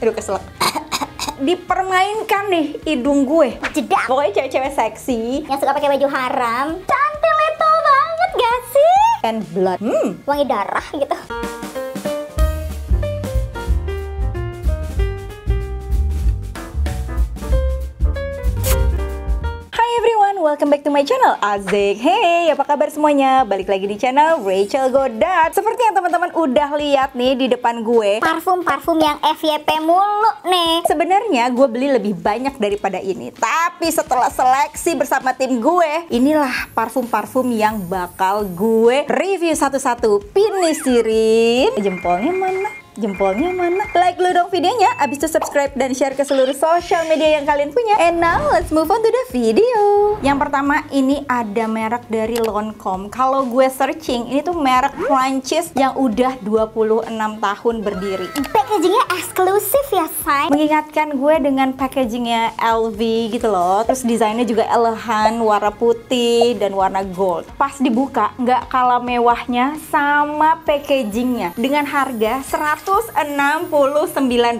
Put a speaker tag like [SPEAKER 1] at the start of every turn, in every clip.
[SPEAKER 1] aduh keselak dipermainkan nih hidung gue Cedak. pokoknya cewek-cewek seksi yang suka pakai baju haram cantik leto banget gak sih and blood hmm wangi darah gitu welcome back to my channel Azik Hey, apa kabar semuanya? Balik lagi di channel Rachel Goddard Seperti yang teman-teman udah lihat nih di depan gue Parfum-parfum yang FYP mulu nih Sebenarnya gue beli lebih banyak daripada ini Tapi setelah seleksi bersama tim gue Inilah parfum-parfum yang bakal gue review satu-satu Pinisirin Jempolnya mana? Jempolnya mana? Like dulu dong videonya, abis itu subscribe dan share ke seluruh sosial media yang kalian punya. And now let's move on to the video. Yang pertama ini ada merek dari Lancome. Kalau gue searching, ini tuh merek Prancis yang udah 26 tahun berdiri. Packagingnya eksklusif ya, say. Mengingatkan gue dengan packagingnya LV gitu loh. Terus desainnya juga elehan, warna putih dan warna gold. Pas dibuka, nggak kalah mewahnya sama packagingnya. Dengan harga 100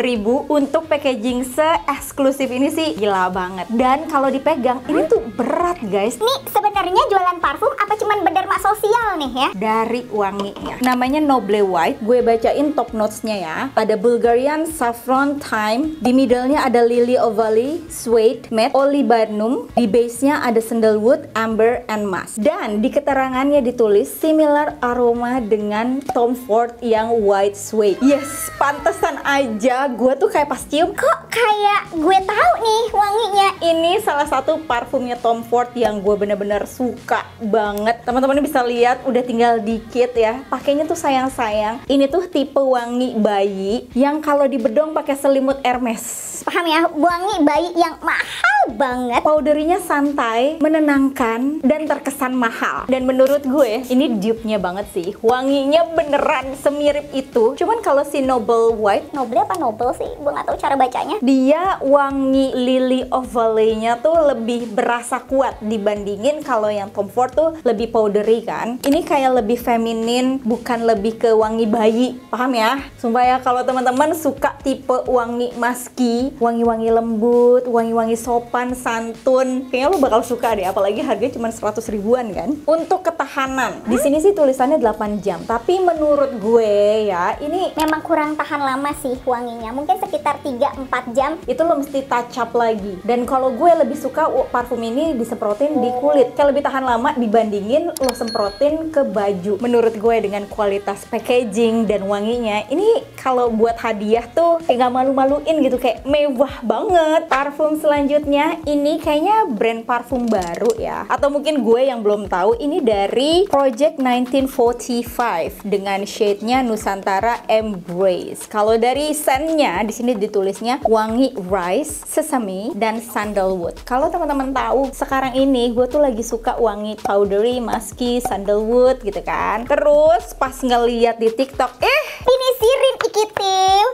[SPEAKER 1] ribu untuk packaging se-eksklusif ini sih gila banget. Dan kalau dipegang ini tuh berat guys. Nih sebenarnya jualan parfum apa cuman berderma sosial nih ya? Dari wanginya. Namanya Noble White. Gue bacain top notesnya ya. Ada Bulgarian Saffron Thyme. Di middlenya ada Lily Ovale, Suede, Matte, Olibanum. Di base-nya ada Sandalwood, Amber, and Musk. Dan di keterangannya ditulis similar aroma dengan Tom Ford yang White Suede. Ya pantesan aja gue tuh kayak pas cium Kok kayak gue tahu nih wanginya Ini salah satu parfumnya Tom Ford yang gue bener-bener suka banget Teman-teman bisa lihat udah tinggal dikit ya Pakainya tuh sayang-sayang Ini tuh tipe wangi bayi yang kalau di bedong pakai selimut Hermes Paham ya? Wangi bayi yang mahal banget Powdernya santai, menenangkan, dan terkesan mahal Dan menurut gue ini dupe-nya banget sih Wanginya beneran semirip itu Cuman kalau kalau si Noble White, Noble apa Noble sih? Gue nggak tahu cara bacanya. Dia wangi lily of valley-nya tuh lebih berasa kuat dibandingin kalau yang Tom Ford tuh lebih powdery kan. Ini kayak lebih feminin, bukan lebih ke wangi bayi. Paham ya? Sumpah ya kalau teman-teman suka tipe wangi maski, wangi-wangi lembut, wangi-wangi sopan, santun, kayaknya lo bakal suka deh. Apalagi harganya cuma 100 ribuan kan. Untuk ketahanan, di hmm? sini sih tulisannya 8 jam. Tapi menurut gue ya, ini memang memang kurang tahan lama sih wanginya mungkin sekitar 3-4 jam itu lo mesti touch up lagi dan kalau gue lebih suka parfum ini disemprotin di oh. kulit kayak lebih tahan lama dibandingin lo semprotin ke baju menurut gue dengan kualitas packaging dan wanginya ini kalau buat hadiah tuh kayak gak malu-maluin gitu kayak mewah banget parfum selanjutnya ini kayaknya brand parfum baru ya atau mungkin gue yang belum tahu ini dari Project 1945 dengan shade-nya Nusantara MG Grace. Kalau dari scentnya di sini ditulisnya wangi rice, sesame, dan sandalwood. Kalau teman-teman tahu sekarang ini gue tuh lagi suka wangi powdery, musky, sandalwood gitu kan. Terus pas ngeliat di TikTok, eh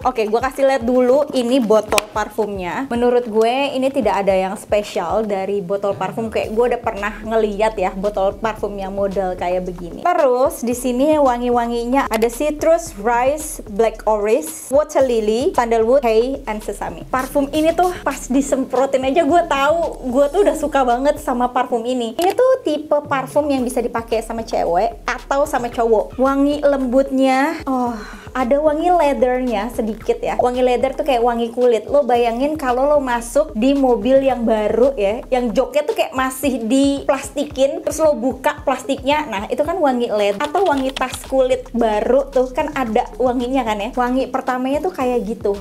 [SPEAKER 1] Oke, gue kasih lihat dulu ini botol parfumnya. Menurut gue ini tidak ada yang spesial dari botol parfum kayak gue udah pernah ngeliat ya botol parfum yang model kayak begini. Terus di sini wangi-wanginya ada citrus, rice, black orris, water lily, sandalwood, hay, and sesame. Parfum ini tuh pas disemprotin aja gue tahu gue tuh udah suka banget sama parfum ini. Ini tuh tipe parfum yang bisa dipakai sama cewek atau sama cowok. Wangi lembutnya, oh ada wangi leathernya sedikit sedikit ya wangi leather tuh kayak wangi kulit lo bayangin kalau lo masuk di mobil yang baru ya yang joknya tuh kayak masih di plastikin, terus lo buka plastiknya nah itu kan wangi leather atau wangi tas kulit baru tuh kan ada wanginya kan ya wangi pertamanya tuh kayak gitu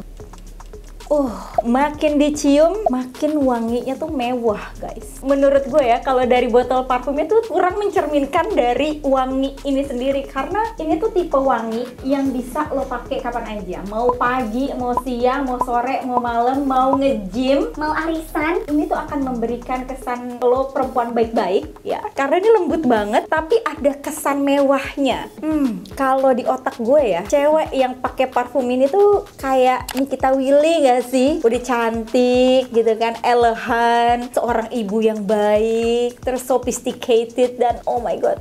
[SPEAKER 1] Uh, makin dicium, makin wanginya tuh mewah, guys. Menurut gue ya, kalau dari botol parfumnya tuh kurang mencerminkan dari wangi ini sendiri karena ini tuh tipe wangi yang bisa lo pakai kapan aja. Mau pagi, mau siang, mau sore, mau malam, mau nge-gym, mau arisan, ini tuh akan memberikan kesan lo perempuan baik-baik ya. Karena ini lembut banget tapi ada kesan mewahnya. Hmm, kalau di otak gue ya, cewek yang pakai parfum ini tuh kayak Nikita Willy ya gak iya sih? Udah cantik gitu kan, elehan, seorang ibu yang baik, terus sophisticated dan oh my god,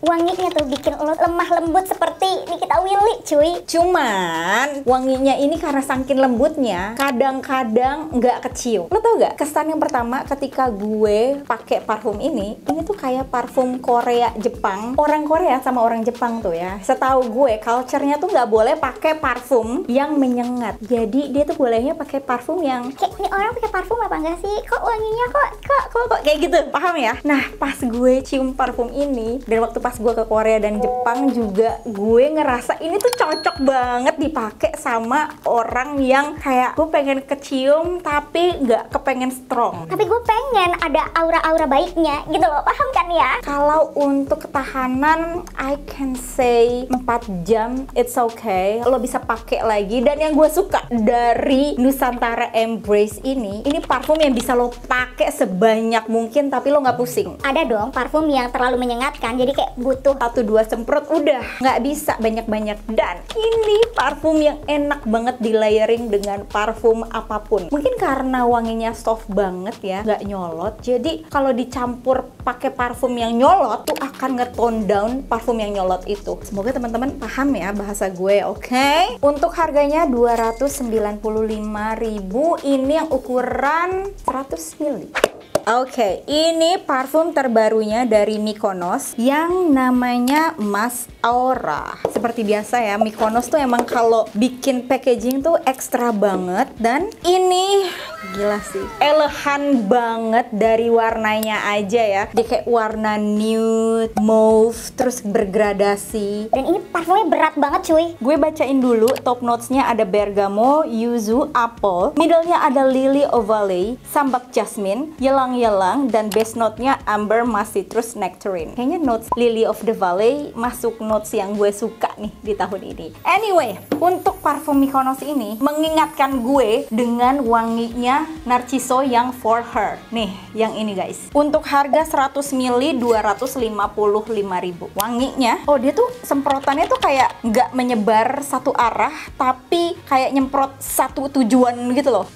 [SPEAKER 1] wanginya tuh bikin lo lemah lembut seperti kita Willy cuy cuman wanginya ini karena sangkin lembutnya kadang-kadang nggak kecium lo tau gak kesan yang pertama ketika gue pakai parfum ini ini tuh kayak parfum Korea Jepang orang Korea sama orang Jepang tuh ya setahu gue culturenya tuh nggak boleh pakai parfum yang menyengat jadi dia tuh bolehnya pakai parfum yang kayak ini orang pakai parfum apa enggak sih kok wanginya kok kok kok, kok kayak gitu paham ya nah pas gue cium parfum ini dan waktu pas pas gue ke Korea dan Jepang juga gue ngerasa ini tuh cocok banget dipakai sama orang yang kayak gue pengen kecium tapi nggak kepengen strong tapi gue pengen ada aura-aura baiknya gitu loh paham kan ya kalau untuk ketahanan I can say 4 jam it's okay lo bisa pakai lagi dan yang gue suka dari Nusantara Embrace ini ini parfum yang bisa lo pakai sebanyak mungkin tapi lo nggak pusing ada dong parfum yang terlalu menyengatkan jadi kayak butuh satu dua semprot udah nggak bisa banyak-banyak dan ini parfum yang enak banget di layering dengan parfum apapun mungkin karena wanginya soft banget ya nggak nyolot jadi kalau dicampur pakai parfum yang nyolot tuh akan ngetone down parfum yang nyolot itu semoga teman-teman paham ya bahasa gue oke okay? untuk harganya 295.000 ini yang ukuran 100 ml Oke, okay, ini parfum terbarunya dari Mykonos yang namanya Mas Aura. Seperti biasa ya, Mykonos tuh emang kalau bikin packaging tuh ekstra banget dan ini gila sih. Elehan banget dari warnanya aja ya. Dia kayak warna nude, mauve, terus bergradasi. Dan ini parfumnya berat banget cuy. Gue bacain dulu top notesnya ada bergamo, yuzu, apple, middle-nya ada lily ovale, sambak jasmine, yelang Yelang yelang dan base note-nya Amber masih terus Nectarine. Kayaknya notes Lily of the Valley masuk notes yang gue suka nih di tahun ini. Anyway, untuk parfum Mykonos ini mengingatkan gue dengan wanginya Narciso yang For Her. Nih, yang ini guys. Untuk harga 100 ml 255.000. Wanginya, oh dia tuh semprotannya tuh kayak nggak menyebar satu arah tapi kayak nyemprot satu tujuan gitu loh.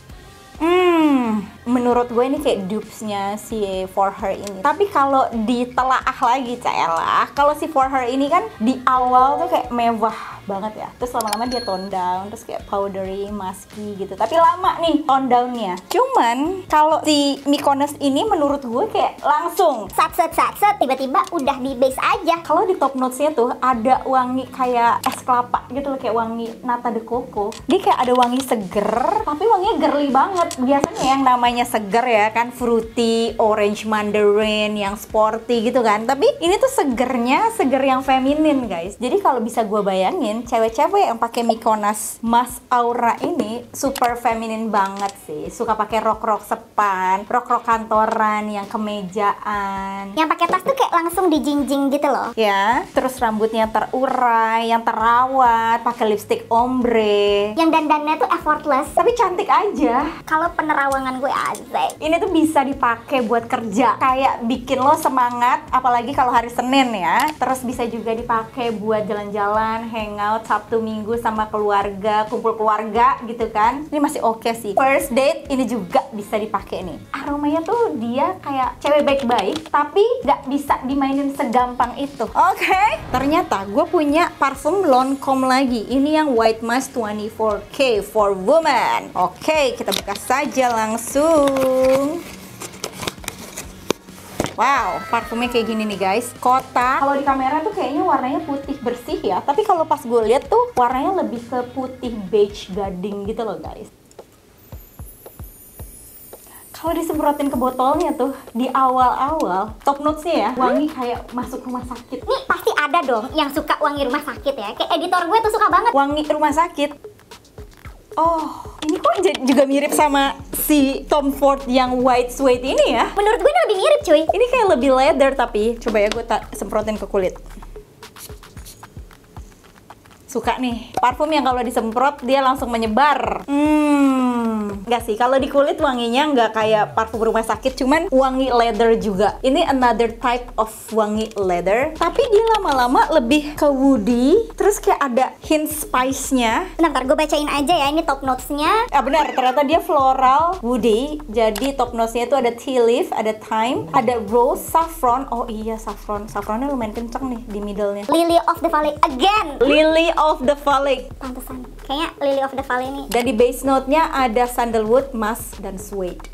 [SPEAKER 1] Hmm, menurut gue ini kayak dupesnya si For Her ini. Tapi kalau ditelaah lagi Caela, ah, kalau si For Her ini kan di awal tuh kayak mewah banget ya. Terus lama-lama dia tone down, terus kayak powdery, musky gitu. Tapi lama nih tone downnya. Cuman kalau si Mykonos ini menurut gue kayak langsung sat sat, sat set tiba-tiba udah di base aja. Kalau di top notesnya tuh ada wangi kayak es kelapa gitu loh, kayak wangi nata de coco. Dia kayak ada wangi seger, tapi wanginya girly banget. Biasanya yang namanya warnanya seger ya kan fruity, orange mandarin yang sporty gitu kan. Tapi ini tuh segernya seger yang feminin guys. Jadi kalau bisa gue bayangin cewek-cewek yang pakai mikonas Mas Aura ini super feminin banget sih. Suka pakai rok-rok sepan, rok-rok kantoran yang kemejaan. Yang pakai tas tuh kayak langsung dijinjing gitu loh. Ya, terus rambutnya terurai, yang terawat, pakai lipstick ombre. Yang dandannya tuh effortless, tapi cantik aja. Kalau penerawangan gue Asik. Ini tuh bisa dipakai buat kerja, kayak bikin lo semangat, apalagi kalau hari Senin ya. Terus bisa juga dipakai buat jalan-jalan, hangout Sabtu Minggu sama keluarga, kumpul keluarga gitu kan. Ini masih oke okay sih. First date ini juga bisa dipakai nih. Aromanya tuh dia kayak cewek baik-baik, tapi nggak bisa dimainin segampang itu. Oke. Okay. Ternyata gue punya parfum Lancome lagi. Ini yang White Mask 24K for Woman. Oke, okay, kita buka saja langsung. Wow, parfumnya kayak gini nih guys. Kotak. Kalau di kamera tuh kayaknya warnanya putih bersih ya. Tapi kalau pas gue lihat tuh warnanya lebih ke putih beige gading gitu loh guys. Kalau disemprotin ke botolnya tuh di awal-awal top notesnya ya wangi kayak masuk rumah sakit. Nih pasti ada dong yang suka wangi rumah sakit ya. Kayak editor gue tuh suka banget wangi rumah sakit. Oh, ini kok juga mirip sama si Tom Ford yang white suede ini ya? Menurut gue ini lebih mirip cuy. Ini kayak lebih leather tapi coba ya gue semprotin ke kulit. Suka nih, parfum yang kalau disemprot dia langsung menyebar. Hmm, Enggak hmm. sih, kalau di kulit wanginya nggak kayak parfum rumah sakit, cuman wangi leather juga. Ini another type of wangi leather, tapi dia lama-lama lebih ke woody, terus kayak ada hint spice-nya. Bentar, gue bacain aja ya, ini top notes-nya. Ah benar, ternyata dia floral, woody, jadi top notes-nya itu ada tea leaf, ada thyme, ada rose, saffron, oh iya saffron, saffronnya lumayan kenceng nih di middle-nya. Lily of the Valley again! Lily of the Valley. Pantesan, kayaknya Lily of the Valley ini. Dan di base note-nya ada sandalwood, musk, dan suede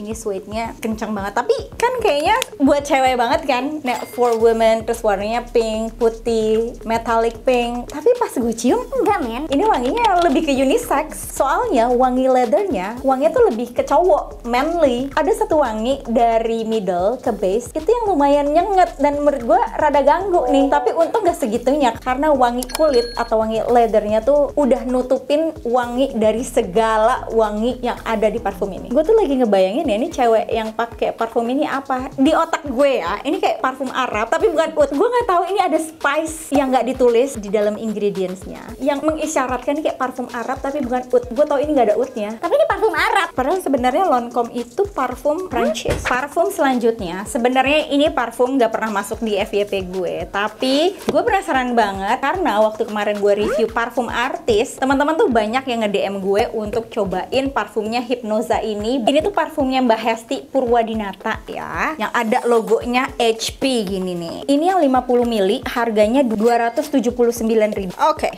[SPEAKER 1] ini sweetnya kenceng banget tapi kan kayaknya buat cewek banget kan Net nah, for women terus warnanya pink putih metallic pink tapi pas gue cium enggak men ini wanginya lebih ke unisex soalnya wangi leathernya wanginya tuh lebih ke cowok manly ada satu wangi dari middle ke base itu yang lumayan nyengat dan menurut gue rada ganggu nih tapi untung gak segitunya karena wangi kulit atau wangi leathernya tuh udah nutupin wangi dari segala wangi yang ada di parfum ini gue tuh lagi ngebayangin bayangin ya ini cewek yang pakai parfum ini apa di otak gue ya ini kayak parfum Arab tapi bukan oud gue nggak tahu ini ada spice yang nggak ditulis di dalam ingredientsnya yang mengisyaratkan ini kayak parfum Arab tapi bukan oud gue tau ini nggak ada oudnya tapi ini parfum Arab padahal sebenarnya Lancome itu parfum Prancis parfum selanjutnya sebenarnya ini parfum nggak pernah masuk di FYP gue tapi gue penasaran banget karena waktu kemarin gue review parfum artis teman-teman tuh banyak yang nge DM gue untuk cobain parfumnya Hypnoza ini ini tuh parfum handphonenya Mbak Hesti Purwadinata ya, ya. yang ada logonya HP gini nih ini yang 50 mili harganya ribu. oke okay.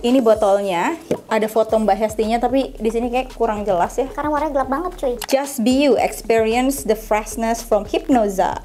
[SPEAKER 1] ini botolnya ada foto Mbak Hestinya tapi di sini kayak kurang jelas ya karena warnanya gelap banget cuy Just Be You Experience the Freshness from Hypnoza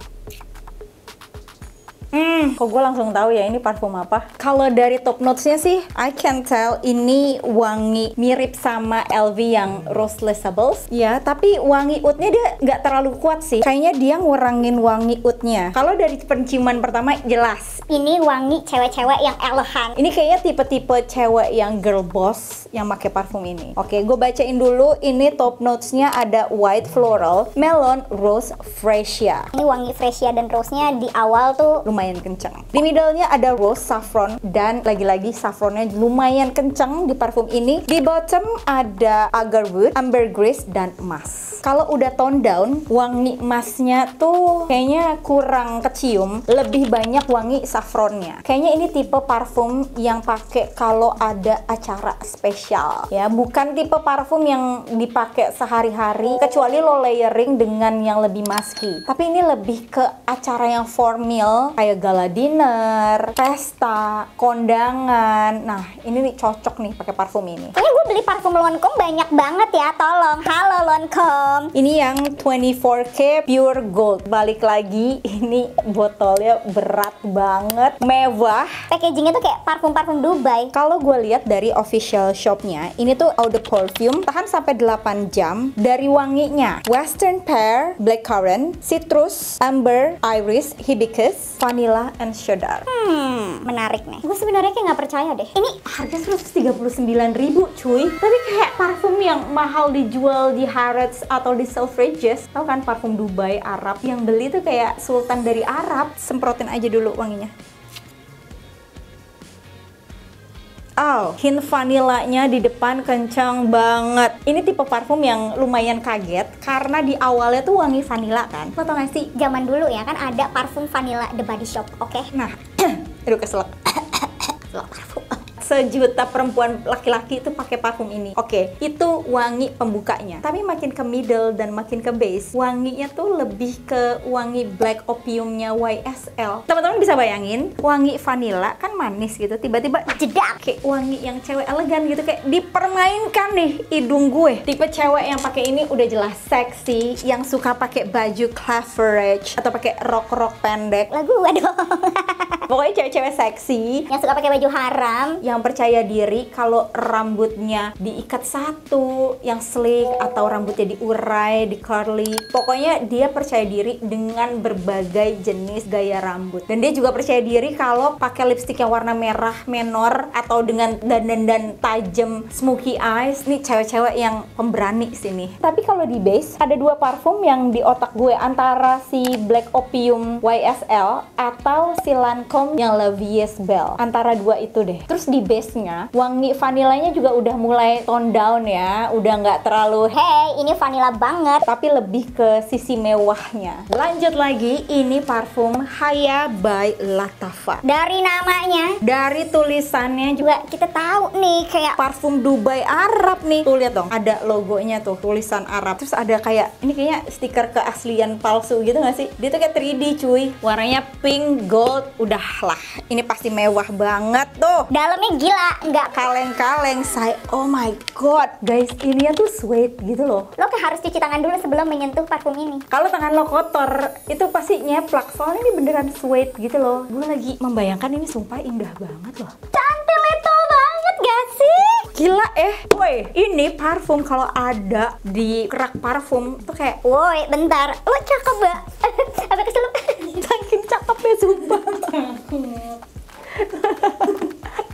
[SPEAKER 1] Hmm, kok gue langsung tahu ya ini parfum apa? Kalau dari top notesnya sih, I can tell ini wangi mirip sama LV yang Rose Lesables. Ya, tapi wangi oudnya dia nggak terlalu kuat sih. Kayaknya dia ngurangin wangi oudnya. Kalau dari penciuman pertama jelas, ini wangi cewek-cewek yang elegan. Ini kayaknya tipe-tipe cewek yang girl boss yang pakai parfum ini. Oke, gue bacain dulu. Ini top notesnya ada white floral, melon, rose, freesia. Ini wangi freesia dan rose-nya di awal tuh lumayan lumayan kenceng. Di middle-nya ada rose saffron dan lagi-lagi saffronnya lumayan kenceng di parfum ini. Di bottom ada agarwood, ambergris dan emas. Kalau udah tone down, wangi emasnya tuh kayaknya kurang kecium, lebih banyak wangi saffronnya. Kayaknya ini tipe parfum yang pakai kalau ada acara spesial ya, bukan tipe parfum yang dipakai sehari-hari kecuali lo layering dengan yang lebih maski. Tapi ini lebih ke acara yang formal kayak kayak gala dinner, pesta, kondangan. Nah, ini nih cocok nih pakai parfum ini. Kayaknya gue beli parfum Lancome banyak banget ya, tolong. Halo Lancome. Ini yang 24K Pure Gold. Balik lagi, ini botolnya berat banget, mewah. Packagingnya tuh kayak parfum-parfum Dubai. Kalau gue lihat dari official shopnya, ini tuh Eau de Perfume tahan sampai 8 jam dari wanginya. Western Pear, Blackcurrant, Citrus, Amber, Iris, Hibiscus, Vanilla Nabila and Shodar. Hmm, menarik nih. Gue sebenarnya kayak nggak percaya deh. Ini harga 139 ribu cuy. Tapi kayak parfum yang mahal dijual di Harrods atau di Selfridges. Tau kan parfum Dubai, Arab. Yang beli tuh kayak sultan dari Arab. Semprotin aja dulu wanginya. Oh, hint vanilanya di depan kencang banget. Ini tipe parfum yang lumayan kaget karena di awalnya tuh wangi vanila kan. Lo tau gak sih, zaman dulu ya kan ada parfum vanila The Body Shop, oke? Okay? Nah, aduh keselak. keselak parfum sejuta perempuan laki-laki itu pakai parfum ini. Oke, okay, itu wangi pembukanya. Tapi makin ke middle dan makin ke base, wanginya tuh lebih ke wangi black opiumnya YSL. Teman-teman bisa bayangin, wangi vanilla kan manis gitu, tiba-tiba jedak kayak wangi yang cewek elegan gitu kayak dipermainkan nih hidung gue. Tipe cewek yang pakai ini udah jelas seksi, yang suka pakai baju coverage atau pakai rok-rok pendek. Lagu aduh. Pokoknya cewek-cewek seksi yang suka pakai baju haram, yang kurang percaya diri kalau rambutnya diikat satu yang sleek atau rambutnya diurai, di curly. Pokoknya dia percaya diri dengan berbagai jenis gaya rambut. Dan dia juga percaya diri kalau pakai lipstick yang warna merah menor atau dengan dandan dan tajam smoky eyes. Nih cewek-cewek yang pemberani sini. Tapi kalau di base ada dua parfum yang di otak gue antara si Black Opium YSL atau si Lancome yang Levi's Bell. Antara dua itu deh. Terus di base-nya wangi vanilanya juga udah mulai tone down ya udah nggak terlalu hey ini vanilla banget tapi lebih ke sisi mewahnya lanjut lagi ini parfum Haya by Latafa dari namanya dari tulisannya juga kita tahu nih kayak parfum Dubai Arab nih tuh lihat dong ada logonya tuh tulisan Arab terus ada kayak ini kayaknya stiker keaslian palsu gitu gak sih dia tuh kayak 3D cuy warnanya pink gold udahlah ini pasti mewah banget tuh dalamnya gila nggak kaleng-kaleng say oh my god guys ini tuh sweet gitu loh lo harus cuci tangan dulu sebelum menyentuh parfum ini kalau tangan lo kotor itu pasti nyeplak soalnya ini beneran sweet gitu loh gue lagi membayangkan ini sumpah indah banget loh cantileto banget gak sih gila eh woi ini parfum kalau ada di kerak parfum tuh kayak woi bentar lo cakep gak? apa keselup saking cakepnya sumpah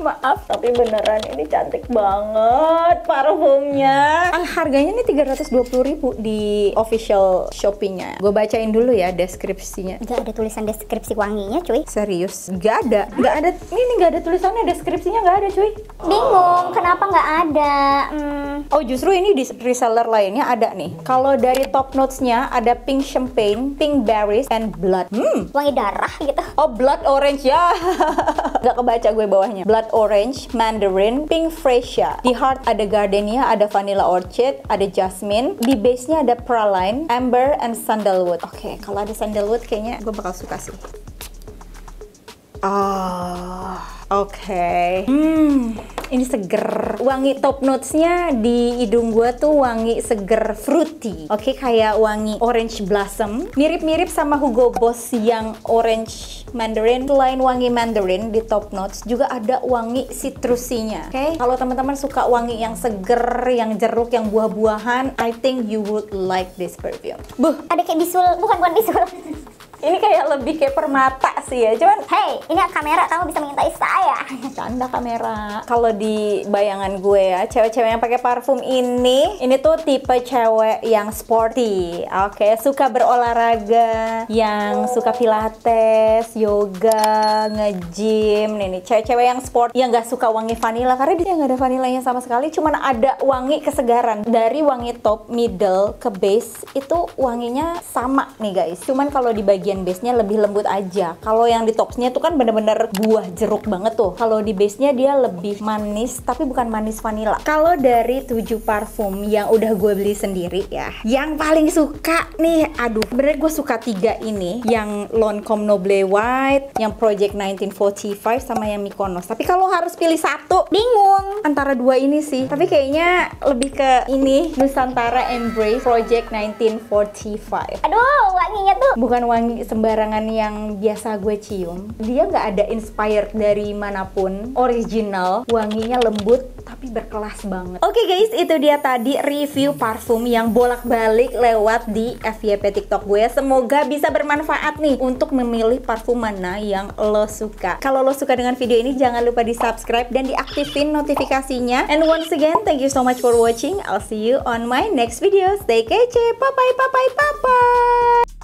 [SPEAKER 1] maaf tapi beneran ini cantik banget parfumnya. Al ah, harganya nih 320 ribu di official shoppingnya. Gue bacain dulu ya deskripsinya. Gak ada tulisan deskripsi wanginya cuy. Serius? Gak ada. Gak ada. Ini gak ada tulisannya deskripsinya gak ada cuy. Bingung kenapa gak ada. Hmm. Oh justru ini di reseller lainnya ada nih. Kalau dari top notesnya ada pink champagne, pink berries, and blood. Hmm. Wangi darah gitu. Oh blood orange ya. gak kebaca gue bawahnya. Blood orange, mandarin, pink freesia. Di heart ada gardenia, ada vanilla orchid, ada jasmine. Di base-nya ada praline, amber, and sandalwood. Oke, okay, kalau ada sandalwood kayaknya gue bakal suka sih. Ah. Oh. Oke. Okay. Hmm, ini seger. Wangi top notes-nya di hidung gue tuh wangi seger fruity. Oke, okay, kayak wangi orange blossom. Mirip-mirip sama Hugo Boss yang orange mandarin. Selain wangi mandarin di top notes, juga ada wangi citrusinya. Oke, okay? kalau teman-teman suka wangi yang seger, yang jeruk, yang buah-buahan, I think you would like this perfume. Buh, ada kayak bisul, bukan bukan bisul. ini kayak lebih kayak permata sih ya cuman hey ini kamera kamu bisa mengintai saya canda kamera kalau di bayangan gue ya cewek-cewek yang pakai parfum ini ini tuh tipe cewek yang sporty oke okay? suka berolahraga yang suka pilates yoga ngejim nih nih cewek-cewek yang sport yang gak suka wangi vanilla karena dia nggak ada vanilanya sama sekali cuman ada wangi kesegaran dari wangi top middle ke base itu wanginya sama nih guys cuman kalau di bagian base nya lebih lembut aja kalau kalau yang di topsnya itu kan bener-bener buah jeruk banget tuh. Kalau di base-nya dia lebih manis tapi bukan manis vanilla. Kalau dari tujuh parfum yang udah gue beli sendiri ya, yang paling suka nih, aduh, bener gue suka tiga ini, yang Lancome Noble White, yang Project 1945 sama yang Mykonos. Tapi kalau harus pilih satu, bingung antara dua ini sih. Tapi kayaknya lebih ke ini Nusantara Embrace Project 1945. Aduh, wanginya tuh bukan wangi sembarangan yang biasa gue gue cium dia nggak ada inspired dari manapun original wanginya lembut tapi berkelas banget oke okay guys itu dia tadi review parfum yang bolak-balik lewat di FYP TikTok gue semoga bisa bermanfaat nih untuk memilih parfum mana yang lo suka kalau lo suka dengan video ini jangan lupa di subscribe dan diaktifin notifikasinya and once again thank you so much for watching I'll see you on my next video stay kece bye bye bye bye bye